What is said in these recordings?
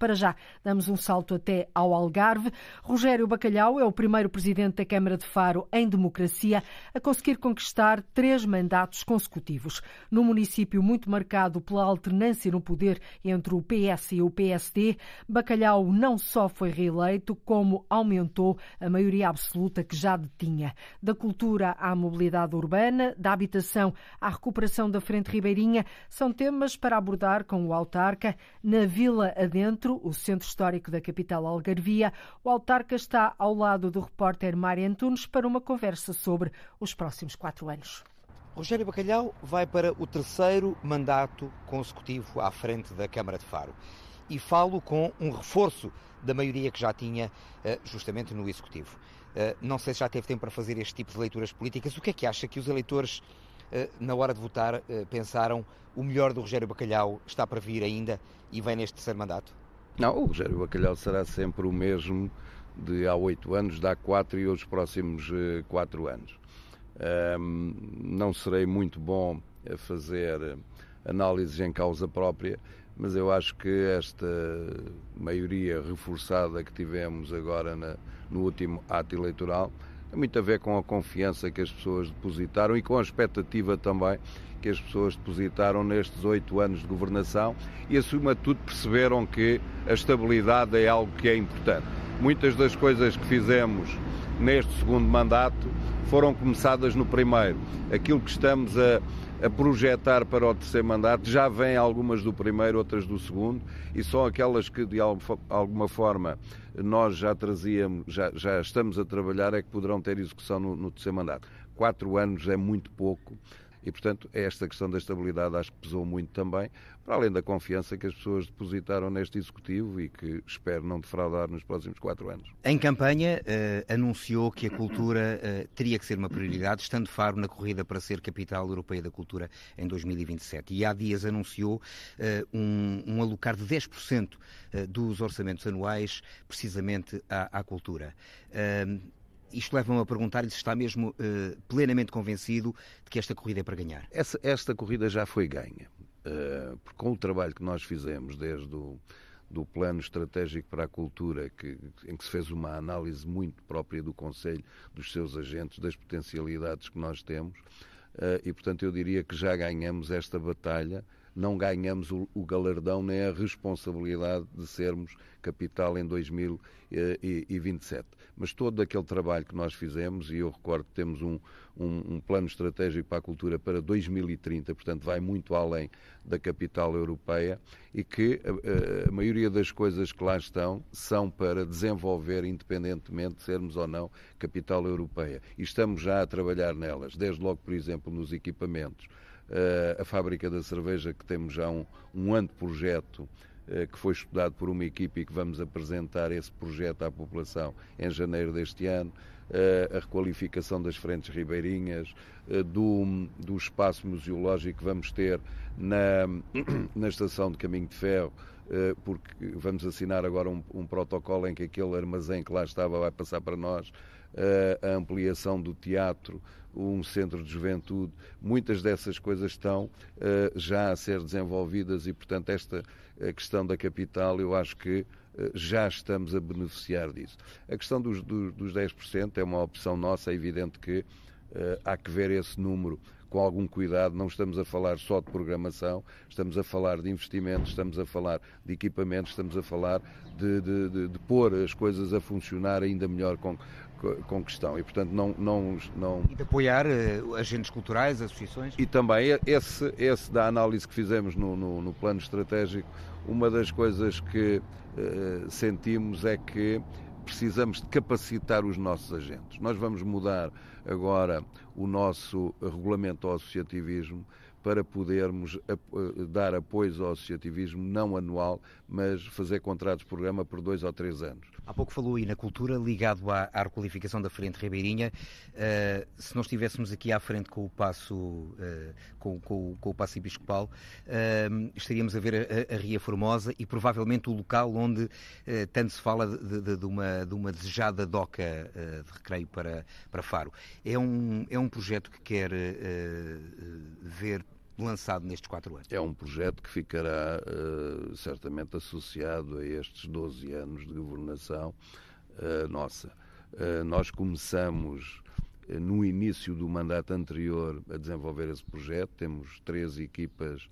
Para já, damos um salto até ao Algarve. Rogério Bacalhau é o primeiro presidente da Câmara de Faro em democracia a conseguir conquistar três mandatos consecutivos. No município muito marcado pela alternância no poder entre o PS e o PSD, Bacalhau não só foi reeleito, como aumentou a maioria absoluta que já detinha. Da cultura à mobilidade urbana, da habitação à recuperação da Frente Ribeirinha, são temas para abordar com o autarca na Vila Adentro centro, o centro histórico da capital algarvia, o autarca está ao lado do repórter Mário Antunes para uma conversa sobre os próximos quatro anos. Rogério Bacalhau vai para o terceiro mandato consecutivo à frente da Câmara de Faro. E falo com um reforço da maioria que já tinha eh, justamente no Executivo. Eh, não sei se já teve tempo para fazer este tipo de leituras políticas. O que é que acha que os eleitores, eh, na hora de votar, pensaram o melhor do Rogério Bacalhau está para vir ainda e vem neste terceiro mandato? Não, o Rogério Bacalhau será sempre o mesmo de há oito anos, de há quatro e os próximos eh, quatro anos. Um, não serei muito bom a fazer análises em causa própria, mas eu acho que esta maioria reforçada que tivemos agora na, no último ato eleitoral tem muito a ver com a confiança que as pessoas depositaram e com a expectativa também que as pessoas depositaram nestes oito anos de governação e, acima de tudo, perceberam que a estabilidade é algo que é importante. Muitas das coisas que fizemos neste segundo mandato foram começadas no primeiro. Aquilo que estamos a, a projetar para o terceiro mandato já vem algumas do primeiro, outras do segundo, e são aquelas que de alguma forma nós já trazíamos, já, já estamos a trabalhar, é que poderão ter execução no, no terceiro mandato. Quatro anos é muito pouco e, portanto, esta questão da estabilidade acho que pesou muito também, para além da confiança que as pessoas depositaram neste Executivo e que espero não defraudar nos próximos quatro anos. Em campanha, eh, anunciou que a cultura eh, teria que ser uma prioridade, estando Faro na corrida para ser capital europeia da cultura em 2027. E há dias anunciou eh, um, um, alocar de 10% dos orçamentos anuais precisamente à, à cultura. Isto leva-me a perguntar-lhe se está mesmo eh, plenamente convencido de que esta corrida é para ganhar. Essa, esta corrida já foi ganha. Uh, com o trabalho que nós fizemos desde o do plano estratégico para a cultura, que, em que se fez uma análise muito própria do Conselho, dos seus agentes, das potencialidades que nós temos, uh, e portanto eu diria que já ganhamos esta batalha não ganhamos o, o galardão nem a responsabilidade de sermos capital em 2027. Eh, Mas todo aquele trabalho que nós fizemos, e eu recordo que temos um, um, um, plano estratégico para a cultura para 2030, portanto vai muito além da capital europeia, e que a, eh, a maioria das coisas que lá estão são para desenvolver, independentemente de sermos ou não capital europeia. E estamos já a trabalhar nelas, desde logo, por exemplo, nos equipamentos a fábrica da cerveja, que temos já um, um anteprojeto eh, que foi estudado por uma equipe e que vamos apresentar esse projeto à população em janeiro deste ano, eh, a requalificação das frentes ribeirinhas, eh, do, do espaço museológico que vamos ter na, na estação de Caminho de Ferro, porque vamos assinar agora um, um protocolo em que aquele armazém que lá estava vai passar para nós, a ampliação do teatro, um centro de juventude. Muitas dessas coisas estão uh, já a ser desenvolvidas e, portanto, esta eh, questão da capital, eu acho que uh, já estamos a beneficiar disso. A questão dos, dos, dos 10% é uma opção nossa, é evidente que uh, há que ver esse número com algum cuidado, não estamos a falar só de programação, estamos a falar de investimentos, estamos a falar de equipamentos, estamos a falar de, de, de, de pôr as coisas a funcionar ainda melhor com, com questão e, portanto, não... não, não... E de apoiar uh, agentes culturais, associações? E também esse, esse da análise que fizemos no, no, no plano estratégico, uma das coisas que uh, sentimos é que precisamos de capacitar os nossos agentes. Nós vamos mudar agora o nosso regulamento ao associativismo, para podermos eh, dar apoios ao associativismo não anual, mas fazer contratos de programa por dois ou três anos. Há pouco falou aí na cultura, ligado à, à requalificação da Frente Ribeirinha. Uh, se nós estivéssemos aqui à frente com o Passo, uh, com, com, com, o passo Episcopal, uh, estaríamos a ver a, a, Ria Formosa e provavelmente o local onde tanto se fala de, de, de, uma, de uma, desejada doca de recreio para, para Faro. É um, é um projeto que quer ver lançado nestes quatro anos. É um projeto que ficará eh, certamente associado a estes 12 anos de governação eh, nossa. Eh, nós começamos no início do mandato anterior a desenvolver esse projeto, temos três equipas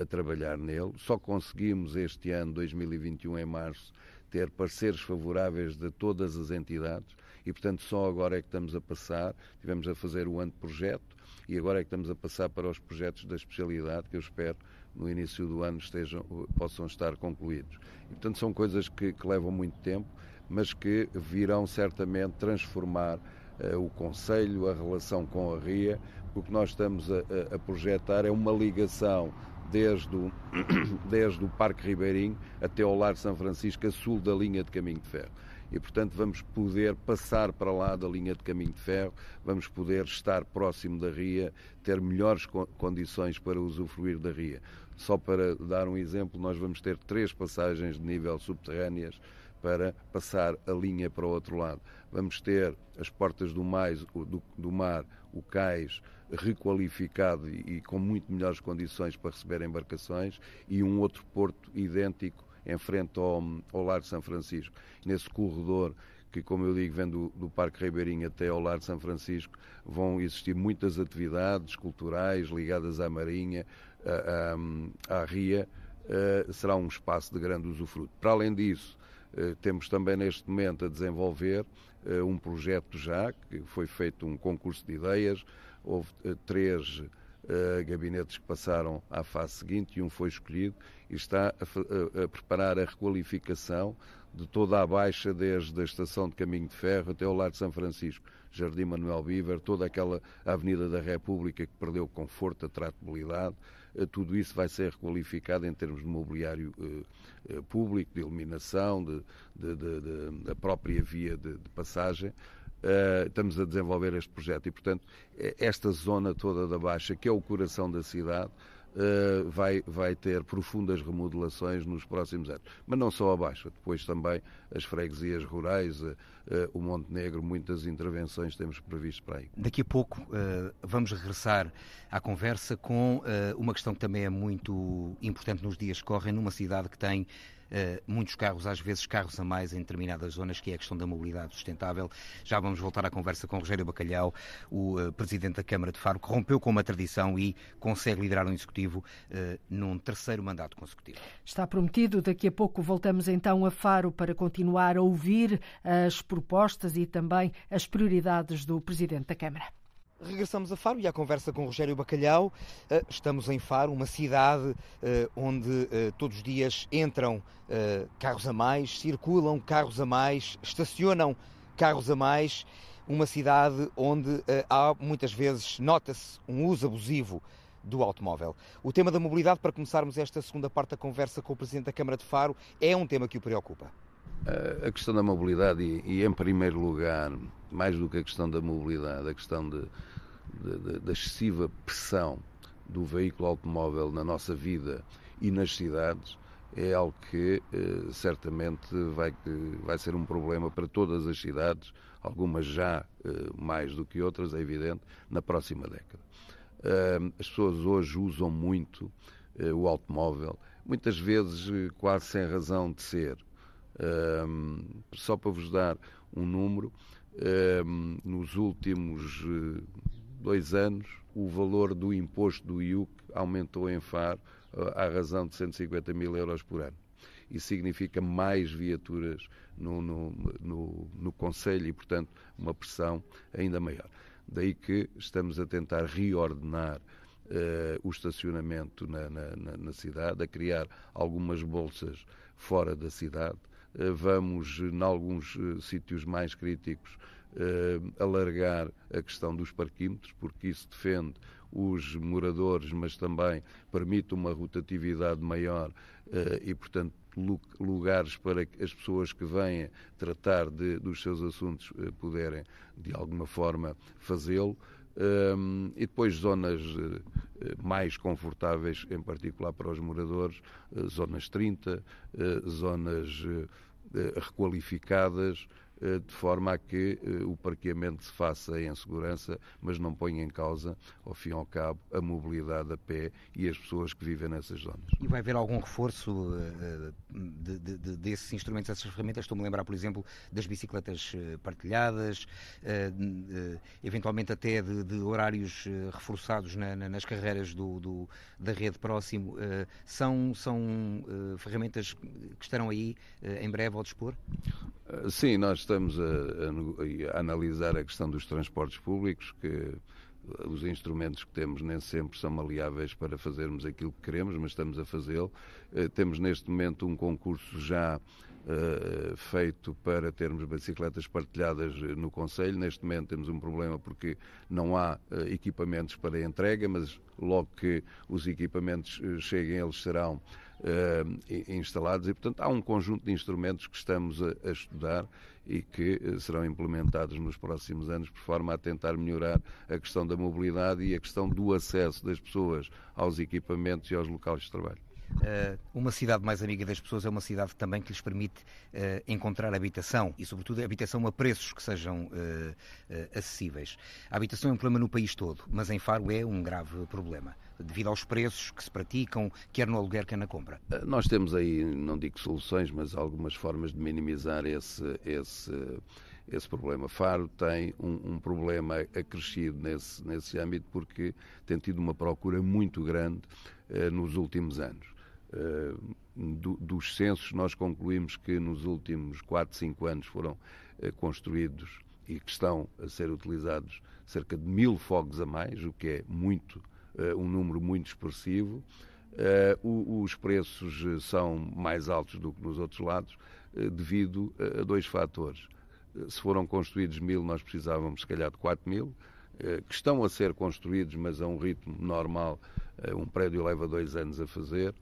a trabalhar nele. Só conseguimos este ano, 2021, em março, ter parceiros favoráveis de todas as entidades e, portanto, só agora é que estamos a passar. Tivemos a fazer o anteprojeto e agora é que estamos a passar para os projetos da especialidade, que eu espero no início do ano estejam, possam estar concluídos. E, portanto, são coisas que, que levam muito tempo, mas que virão certamente transformar eh, o Conselho, a relação com a RIA, porque nós estamos a, a projetar é uma ligação desde o, desde o Parque Ribeirinho até ao Lar São Francisco, a sul da linha de caminho de ferro e, portanto, vamos poder passar para lá da linha de caminho de ferro, vamos poder estar próximo da ria, ter melhores condições para usufruir da ria. Só para dar um exemplo, nós vamos ter três passagens de nível subterrâneas para passar a linha para o outro lado. Vamos ter as portas do, mais, do, do mar, o cais, requalificado e, e, com muito melhores condições para receber embarcações e um outro porto idêntico em frente ao, ao de São Francisco. Nesse corredor que, como eu digo, vem do, do Parque Ribeirinho até ao Lar de São Francisco, vão existir muitas atividades culturais ligadas à Marinha, à, à, à Ria. Uh, será um espaço de grande usufruto. Para além disso, uh, temos também neste momento a desenvolver uh, um projeto já, que foi feito um concurso de ideias, houve três gabinetes que passaram à fase seguinte e um foi escolhido e está a, a, a preparar a requalificação de toda a baixa, desde a estação de Caminho de Ferro até ao Lar de São Francisco, Jardim Manuel Biver, toda aquela Avenida da República que perdeu conforto, a tratabilidade, eh, tudo isso vai ser requalificado em termos de mobiliário eh, eh, público, de iluminação, de, de, de, de, da própria via de, passagem, eh, estamos a desenvolver este projeto e, portanto, eh, esta zona toda da Baixa, que é o coração da cidade, eh, vai, vai ter profundas remodelações nos próximos anos. Mas não só a Baixa, depois também as freguesias rurais, o Monte Negro, muitas intervenções temos previsto para aí. Daqui a pouco vamos regressar à conversa com uma questão que também é muito importante nos dias que correm, numa cidade que tem eh, muitos carros, às vezes carros a mais em determinadas zonas, que é a questão da mobilidade sustentável. Já vamos voltar à conversa com Rogério Bacalhau, o eh, Presidente da Câmara de Faro, que rompeu com uma tradição e consegue liderar um Executivo eh, num terceiro mandato consecutivo. Está prometido, daqui a pouco voltamos então a Faro para continuar a ouvir as propostas e também as prioridades do Presidente da Câmara. Regressamos a Faro e à conversa com Rogério Bacalhau. Eh, estamos em Faro, uma cidade eh, onde eh, todos os dias entram carros a mais, circulam carros a mais, estacionam carros a mais. Uma cidade onde há muitas vezes nota-se um uso abusivo do automóvel. O tema da mobilidade, para começarmos esta segunda parte da conversa com o Presidente da Câmara de Faro, é um tema que o preocupa a questão da mobilidade e, e, em primeiro lugar, mais do que a questão da mobilidade, a questão de, de, de, da excessiva pressão do veículo automóvel na nossa vida e nas cidades é algo que eh, certamente vai, vai ser um problema para todas as cidades, algumas já eh, mais do que outras, é evidente, na próxima década. Uh, as pessoas hoje usam muito eh, o automóvel, muitas vezes eh, quase sem razão de ser. Um, só para vos dar um número, um, nos últimos eh, dois anos, o valor do imposto do IUC aumentou em FAR eh, à razão de 150 mil euros por ano. Isso significa mais viaturas no, no, no, no Conselho e, portanto, uma pressão ainda maior. Daí que estamos a tentar reordenar uh, o estacionamento na, na, na, cidade, a criar algumas bolsas fora da cidade, eh, vamos, eh, em alguns eh, sítios mais críticos, alargar a questão dos parquímetros, porque isso defende os moradores, mas também permite uma rotatividade maior e, portanto, lugares para que as pessoas que venham tratar de, dos seus assuntos puderem, de alguma forma, fazê-lo. Ehm, e depois zonas eh, mais confortáveis, em particular para os moradores, eh, zonas 30, eh, zonas requalificadas, eh, de forma a que eh, o parqueamento se faça em segurança, mas não ponha em causa, ao fim e ao cabo, a mobilidade a pé e as pessoas que vivem nessas zonas. E vai haver algum reforço eh, de, de, de, desses instrumentos, dessas ferramentas? Estou-me a lembrar, por exemplo, das bicicletas partilhadas, eventualmente até de, horários reforçados na, na, nas carreiras do, do, da rede próximo. São, são ferramentas que estarão aí em breve ao dispor? Sim, nós estamos a, a, a analisar a questão dos transportes públicos, que eh, os instrumentos que temos nem sempre são maleáveis para fazermos aquilo que queremos, mas estamos a fazê-lo. Eh, temos neste momento um concurso já uh, feito para termos bicicletas partilhadas no Conselho. Neste momento temos um problema porque não há uh, equipamentos para entrega, mas logo que os equipamentos cheguem, eles serão instalados e, portanto, há um conjunto de instrumentos que estamos a, a estudar e que eh, serão implementados nos próximos anos, por forma a tentar melhorar a questão da mobilidade e a questão do acesso das pessoas aos equipamentos e aos locais de trabalho. Eh, uma cidade mais amiga das pessoas é uma cidade também que lhes permite eh, encontrar habitação e, sobretudo, habitação a preços que sejam eh, acessíveis. A habitação é um problema no país todo, mas em Faro é um grave problema, devido aos preços que se praticam, quer no aluguer, quer na compra. Nós temos aí, não digo soluções, mas algumas formas de minimizar esse. esse esse problema. Faro tem um, um, problema acrescido nesse, nesse âmbito porque tem tido uma procura muito grande eh, nos últimos anos. Eh, dos censos, nós concluímos que nos últimos 4, 5 anos foram eh, construídos e que estão a ser utilizados cerca de mil fogos a mais, o que é muito, eh, um número muito expressivo. os preços são mais altos do que nos outros lados, devido a dois fatores. Se foram construídos mil, nós precisávamos, se calhar, de 4 mil, que estão a ser construídos, mas a um ritmo normal. Um prédio leva dois anos a fazer.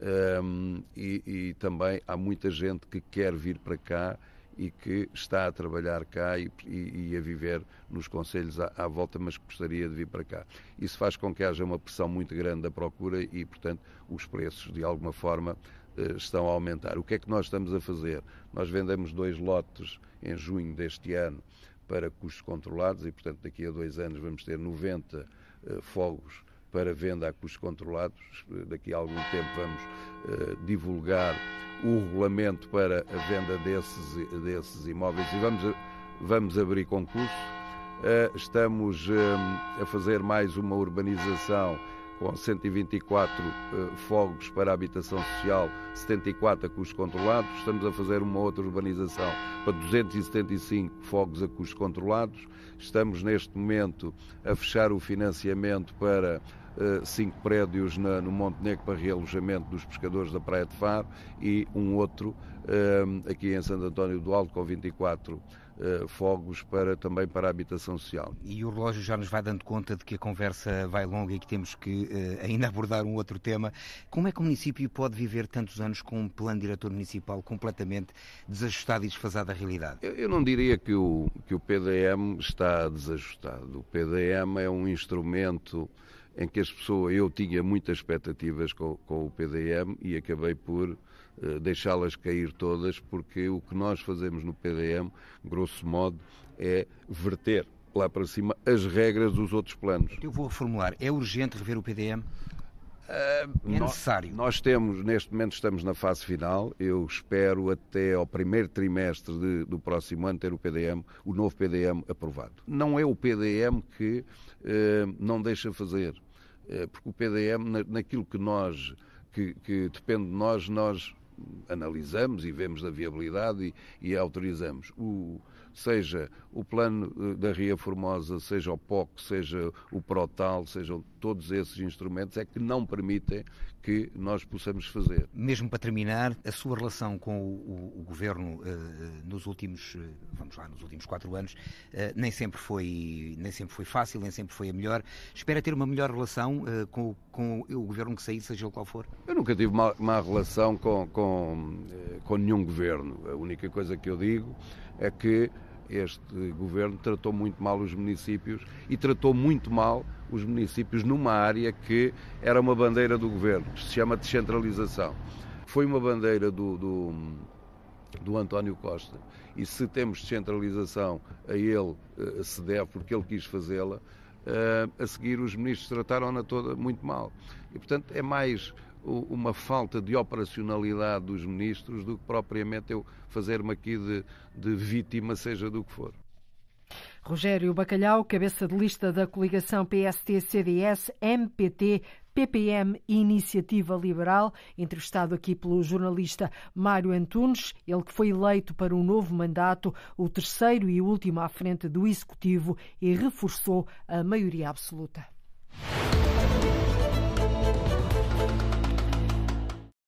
Um, e, e, também há muita gente que quer vir para cá e que está a trabalhar cá e, e, e a viver nos conselhos à, à, volta, mas gostaria de vir para cá. Isso faz com que haja uma pressão muito grande da procura e, portanto, os preços, de alguma forma, eh, estão a aumentar. O que é que nós estamos a fazer? Nós vendemos dois lotes em junho deste ano para custos controlados e, portanto, daqui a dois anos vamos ter 90 eh, fogos para venda a custos controlados. Daqui a algum tempo vamos eh, divulgar o regulamento para a venda desses, desses imóveis e vamos, vamos abrir concurso. Eh, estamos eh, a fazer mais uma urbanização com 124 uh, eh, fogos para habitação social, 74 a custos controlados. Estamos a fazer uma outra urbanização para 275 fogos a custos controlados. Estamos neste momento a fechar o financiamento para eh, cinco prédios na, no Monte Negro para realojamento dos pescadores da Praia de Faro e um outro um, eh, aqui em Santo António do Alto com 24 prédios eh, fogos para, também para a habitação social. E o relógio já nos vai dando conta de que a conversa vai longa e que temos que eh, ainda abordar um outro tema. Como é que o município pode viver tantos anos com um plano diretor municipal completamente desajustado e desfasado da realidade? Eu, não diria que o, que o PDM está desajustado. O PDM é um instrumento em que as pessoas. Eu tinha muitas expectativas com, com o PDM e acabei por eh, deixá-las cair todas, porque o que nós fazemos no PDM, grosso modo, é verter lá para cima as regras dos outros planos. Eu vou reformular. É urgente rever o PDM? Eh, é necessário. Nós, nós, temos, neste momento, estamos na fase final. Eu espero até ao primeiro trimestre de, do próximo ano ter o PDM, o novo PDM aprovado. Não é o PDM que eh, não deixa fazer, eh, porque o PDM, na, naquilo que nós, que, que depende de nós, nós analisamos e vemos a viabilidade e, e autorizamos. O, seja o plano eh, da Ria Formosa, seja o POC, seja o PROTAL, sejam todos esses instrumentos, é que não permitem que nós possamos fazer. Mesmo para terminar, a sua relação com o, o, o governo eh, eh, nos últimos, vamos lá, nos últimos quatro anos, nem sempre foi, nem sempre foi fácil, nem sempre foi a melhor. Espera ter uma melhor relação com, com, o governo que sair, seja ele qual for? Eu nunca tive uma má relação com, com com, eh, com nenhum governo. A única coisa que eu digo é que este governo tratou muito mal os municípios e tratou muito mal os municípios numa área que era uma bandeira do governo, que se chama descentralização. Foi uma bandeira do, do, do António Costa e se temos descentralização, a ele eh, se deve porque ele quis fazê-la. Eh, a seguir, os ministros trataram-na toda muito mal. E, portanto, é mais uma falta de operacionalidade dos ministros do que propriamente eu fazer-me aqui de, de vítima, seja do que for. Rogério Bacalhau, cabeça de lista da coligação PST-CDS, MPT, PPM e Iniciativa Liberal, entrevistado aqui pelo jornalista Mário Antunes, ele que foi eleito para um novo mandato, o terceiro e último à frente do Executivo e reforçou a maioria absoluta.